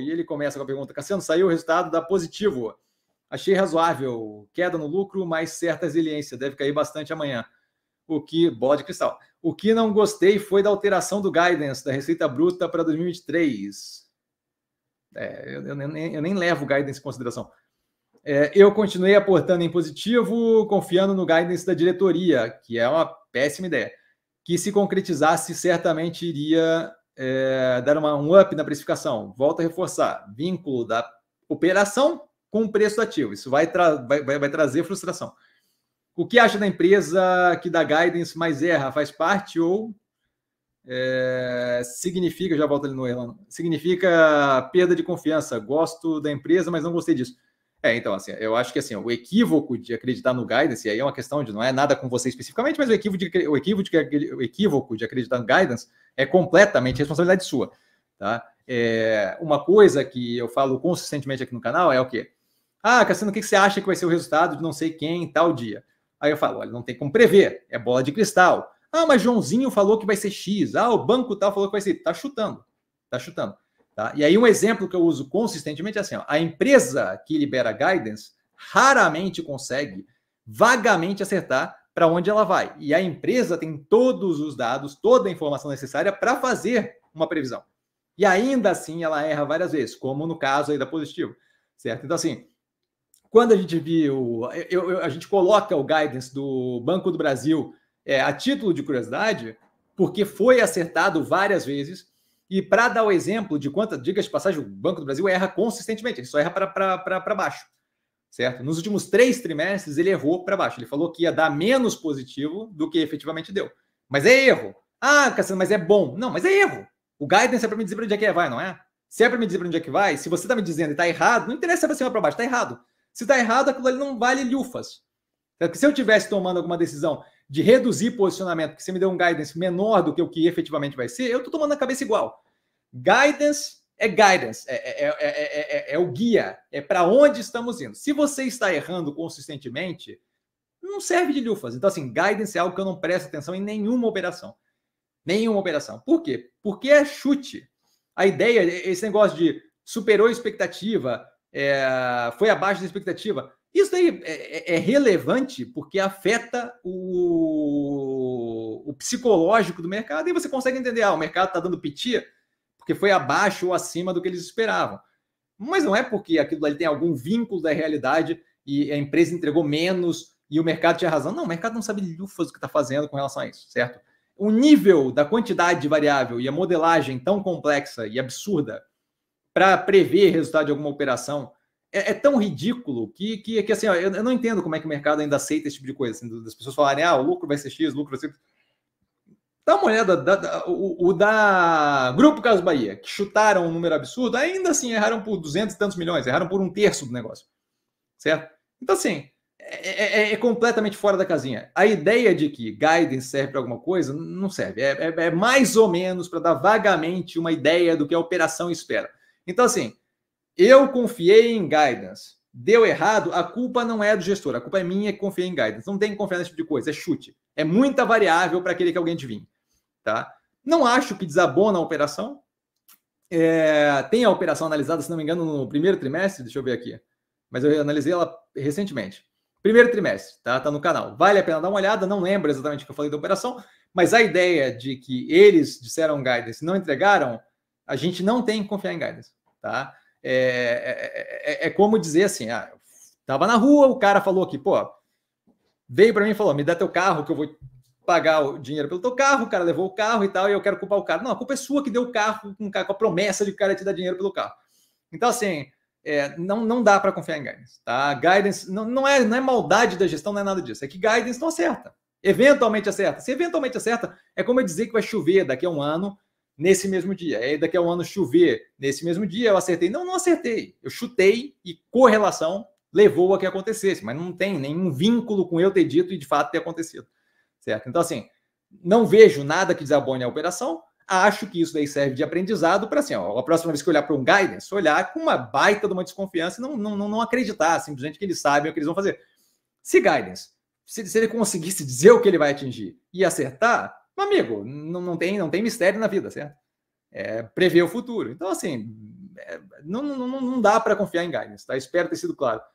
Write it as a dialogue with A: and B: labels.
A: E ele começa com a pergunta: Cassiano, saiu o resultado, da positivo. Achei razoável. Queda no lucro, mas certa resiliência. Deve cair bastante amanhã. O que. Bola de cristal. O que não gostei foi da alteração do guidance da Receita Bruta para 2023. É, eu, eu, nem, eu nem levo o guidance em consideração. É, eu continuei aportando em positivo, confiando no guidance da diretoria, que é uma péssima ideia. Que se concretizasse, certamente iria é, dar uma, um up na precificação. Volto a reforçar: vínculo da operação com o preço do ativo. Isso vai, tra vai, vai, vai trazer frustração. O que acha da empresa que dá guidance, mas erra? Faz parte ou é, significa, já volto ali no erro, significa perda de confiança. Gosto da empresa, mas não gostei disso. É, então, assim, eu acho que assim, o equívoco de acreditar no guidance, e aí é uma questão de não é nada com você especificamente, mas o equívoco de, o equívoco de, o equívoco de acreditar no guidance é completamente responsabilidade sua. Tá? É, uma coisa que eu falo consistentemente aqui no canal é o quê? Ah, Cassiano, o que você acha que vai ser o resultado de não sei quem tal dia? Aí eu falo, olha, não tem como prever, é bola de cristal. Ah, mas Joãozinho falou que vai ser X. Ah, o banco tal falou que vai ser. Tá chutando, tá chutando. Tá? E aí, um exemplo que eu uso consistentemente é assim: ó, a empresa que libera guidance raramente consegue vagamente acertar para onde ela vai. E a empresa tem todos os dados, toda a informação necessária para fazer uma previsão. E ainda assim ela erra várias vezes, como no caso aí da positivo. Certo? Então, assim, quando a gente viu. Eu, eu, a gente coloca o guidance do Banco do Brasil é, a título de curiosidade, porque foi acertado várias vezes e para dar o exemplo de quantas, diga de passagem, o Banco do Brasil erra consistentemente, ele só erra para baixo, certo? Nos últimos três trimestres, ele errou para baixo. Ele falou que ia dar menos positivo do que efetivamente deu. Mas é erro. Ah, Cassiano, mas é bom. Não, mas é erro. O guidance é para me dizer para onde é que é, vai, não é? Se é para me dizer para onde é que vai, se você está me dizendo e está errado, não interessa se é para cima ou para baixo, está errado. Se está errado, aquilo ali não vale lufas. Porque se eu tivesse tomando alguma decisão de reduzir posicionamento, que você me deu um guidance menor do que o que efetivamente vai ser, eu estou tomando a cabeça igual. Guidance é guidance, é, é, é, é o guia, é para onde estamos indo. Se você está errando consistentemente, não serve de lufas. Então, assim, guidance é algo que eu não presto atenção em nenhuma operação. Nenhuma operação. Por quê? Porque é chute. A ideia, esse negócio de superou a expectativa, foi abaixo da expectativa. Isso aí é, é, é, relevante porque afeta o, o, psicológico do mercado e você consegue entender, ah, o mercado está dando pitia porque foi abaixo ou acima do que eles esperavam. Mas não é porque aquilo ali tem algum vínculo da realidade e a empresa entregou menos e o mercado tinha razão. Não, o mercado não sabe lufas o que está fazendo com relação a isso, certo? O nível da quantidade de variável e a modelagem tão complexa e absurda para prever resultado de alguma operação é, é, tão ridículo que, que, que assim, ó, eu, eu, não entendo como é que o mercado ainda aceita esse tipo de coisa, assim, das pessoas falarem, ah, o lucro vai ser X, o lucro vai ser... Dá uma olhada, da, da, o, o, da Grupo Caso Bahia, que chutaram um número absurdo, ainda assim erraram por 200 e tantos milhões, erraram por um terço do negócio, certo? Então, assim, é, é, é, é completamente fora da casinha. A ideia de que guidance serve para alguma coisa não serve. É, é, é mais ou menos para dar vagamente uma ideia do que a operação espera. Então, assim, eu confiei em guidance. Deu errado, a culpa não é do gestor, a culpa é minha que confiei em guidance. Não tem que confiar nesse tipo de coisa, é chute. É muita variável para aquele que alguém adivinhe. Tá? Não acho que desabona a operação. É, tem a operação analisada, se não me engano, no primeiro trimestre, deixa eu ver aqui. Mas eu analisei ela recentemente. Primeiro trimestre, tá? Tá no canal. Vale a pena dar uma olhada, não lembro exatamente o que eu falei da operação, mas a ideia de que eles disseram guidance e não entregaram, a gente não tem que confiar em guidance, tá? É é, é, é, é como dizer assim, ah, tava na rua, o cara falou aqui, pô, veio para mim e falou, me dá teu carro que eu vou pagar o dinheiro pelo teu carro, o cara levou o carro e tal, e eu quero culpar o cara. Não, a culpa é sua que deu o carro com, a promessa de que o cara te dar dinheiro pelo carro. Então, assim, é, não, não dá para confiar em guidance. Tá? Guidance não, não, é, não é maldade da gestão, não é nada disso. É que guidance não acerta. Eventualmente acerta. Se eventualmente acerta, é como eu dizer que vai chover daqui a um ano nesse mesmo dia. Aí daqui a um ano chover nesse mesmo dia, eu acertei. Não, não acertei. Eu chutei e correlação levou a que acontecesse, mas não tem nenhum vínculo com eu ter dito e de fato ter acontecido. Certo? Então, assim, não vejo nada que desabone a operação. Acho que isso daí serve de aprendizado para assim, ó, a próxima vez que olhar para um guidance, olhar com uma baita de uma desconfiança e não, não, não acreditar simplesmente que eles sabem o que eles vão fazer. Se guidance, se, se ele conseguisse dizer o que ele vai atingir e acertar, amigo, não, não, tem, não tem mistério na vida, certo? É, prever o futuro. Então, assim, é, não, não, não dá para confiar em guidance, tá? Espero ter sido claro.